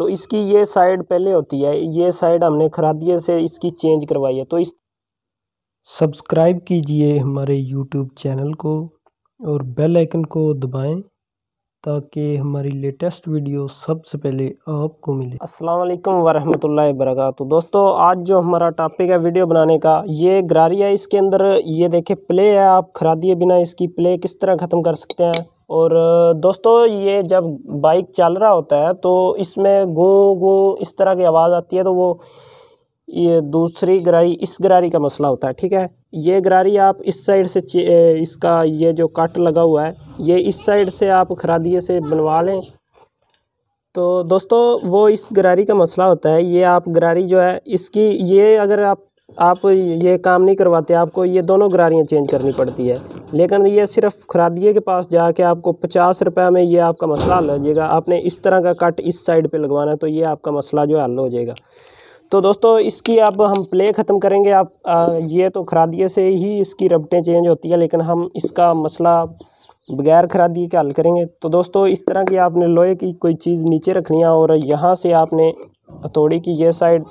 तो इसकी ये साइड पहले होती है ये साइड हमने खरादिए से इसकी चेंज करवाई है तो इस सब्सक्राइब कीजिए हमारे यूट्यूब चैनल को और बेल आइकन को दबाएं ताकि हमारी लेटेस्ट वीडियो सबसे पहले आपको मिले अस्सलाम वरहमतुल्लाह वरक तो दोस्तों आज जो हमारा टॉपिक है वीडियो बनाने का ये ग्रारी है इसके अंदर ये देखे प्ले है आप खरादिए बिना इसकी प्ले किस तरह ख़त्म कर सकते हैं और दोस्तों ये जब बाइक चल रहा होता है तो इसमें गू गू इस तरह की आवाज़ आती है तो वो ये दूसरी गरारी इस गरारी का मसला होता है ठीक है ये गरारी आप इस साइड से इसका ये जो कट लगा हुआ है ये इस साइड से आप खरादिए से बनवा लें तो दोस्तों वो इस गरारी का मसला होता है ये आप गरारी जो है इसकी ये अगर आप आप ये काम नहीं करवाते आपको ये दोनों गरारियाँ चेंज करनी पड़ती है लेकिन ये सिर्फ खरादिए के पास जाके आपको पचास रुपये में ये आपका मसला हल हो जाएगा आपने इस तरह का कट इस साइड पे लगवाना है तो ये आपका मसला जो हल हो जाएगा तो दोस्तों इसकी अब हम प्ले ख़त्म करेंगे आप आ, ये तो खरादिए से ही इसकी रबटें चेंज होती है लेकिन हम इसका मसला बगैर खरादिए के हल करेंगे तो दोस्तों इस तरह की आपने लोहे की कोई चीज़ नीचे रखनी है और यहाँ से आपने हथौड़ी की ये साइड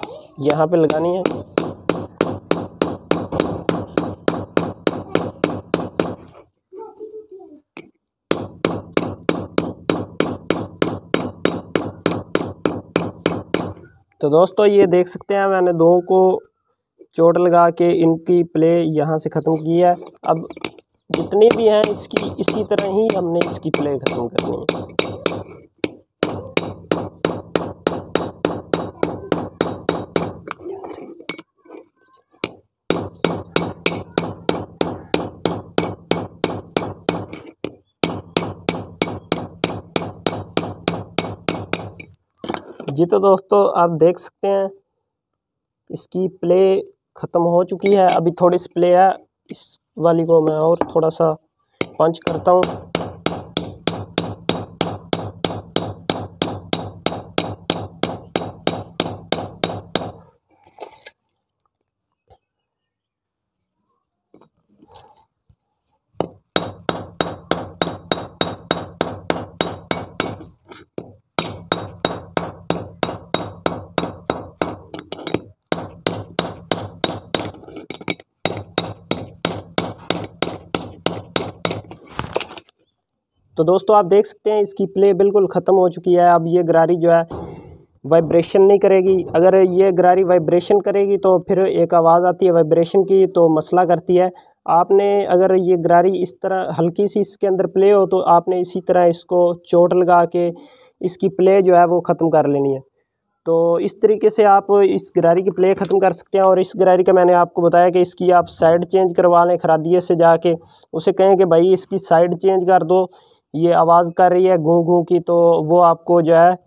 यहाँ पर लगानी है तो दोस्तों ये देख सकते हैं मैंने दो को चोट लगा के इनकी प्ले यहाँ से ख़त्म की है अब जितने भी हैं इसकी इसी तरह ही हमने इसकी प्ले ख़त्म करनी है जी तो दोस्तों आप देख सकते हैं इसकी प्ले ख़त्म हो चुकी है अभी थोड़ी सी प्ले है इस वाली को मैं और थोड़ा सा पंच करता हूँ तो दोस्तों आप देख सकते हैं इसकी प्ले बिल्कुल ख़त्म हो चुकी है अब ये गरारी जो है वाइब्रेशन नहीं करेगी अगर ये गरारी वाइब्रेशन करेगी तो फिर एक आवाज़ आती है वाइब्रेशन की तो मसला करती है आपने अगर ये गरारी इस तरह हल्की सी इसके अंदर प्ले हो तो आपने इसी तरह इसको चोट लगा के इसकी प्ले जो है वो ख़त्म कर लेनी है तो इस तरीके से आप इस गरारी की प्ले ख़त्म कर सकते हैं और इस गरारी का मैंने आपको बताया कि इसकी आप साइड चेंज करवा लें खरादिए से जाके उसे कहें कि भाई इसकी साइड चेंज कर दो ये आवाज़ कर रही है घूँ घूँ की तो वो आपको जो है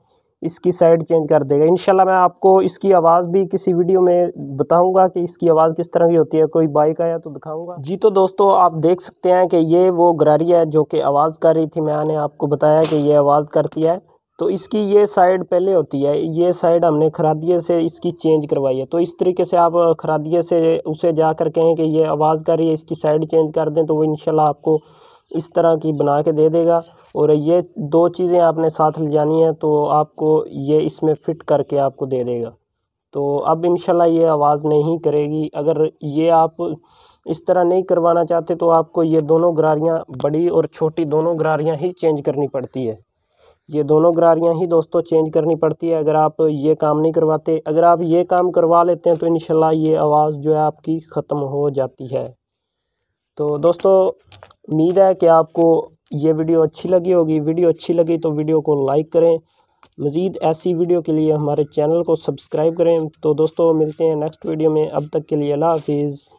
इसकी साइड चेंज कर देगा इनशाला मैं आपको इसकी आवाज़ भी किसी वीडियो में बताऊंगा कि इसकी आवाज़ किस तरह की होती है कोई बाइक आया तो दिखाऊंगा जी तो दोस्तों आप देख सकते हैं कि ये वो गरारी है जो कि आवाज़ कर रही थी मैंने आपको बताया कि ये आवाज़ करती है तो इसकी ये साइड पहले होती है ये साइड हमने खरादिए से इसकी चेंज करवाई है तो इस तरीके से आप खरादिए से उसे जा कर कहें कि ये आवाज़ कर रही है इसकी साइड चेंज कर दें तो वो इनशाला आपको इस तरह की बना के दे देगा और ये दो चीज़ें आपने साथ ले जानी है तो आपको ये इसमें फ़िट करके आपको दे देगा तो अब इन ये आवाज़ नहीं करेगी अगर ये आप इस तरह नहीं करवाना चाहते तो आपको ये दोनों गरारियाँ बड़ी और छोटी दोनों गरारियाँ ही चेंज करनी पड़ती है ये दोनों गरारियाँ ही दोस्तों चेंज करनी पड़ती है अगर आप ये काम नहीं करवाते अगर आप ये काम करवा लेते हैं तो इन ये आवाज़ जो है आपकी ख़त्म हो जाती है तो दोस्तों उम्मीद है कि आपको ये वीडियो अच्छी लगी होगी वीडियो अच्छी लगी तो वीडियो को लाइक करें मज़ीद ऐसी वीडियो के लिए हमारे चैनल को सब्सक्राइब करें तो दोस्तों मिलते हैं नेक्स्ट वीडियो में अब तक के लिए अल्लाह हाफिज़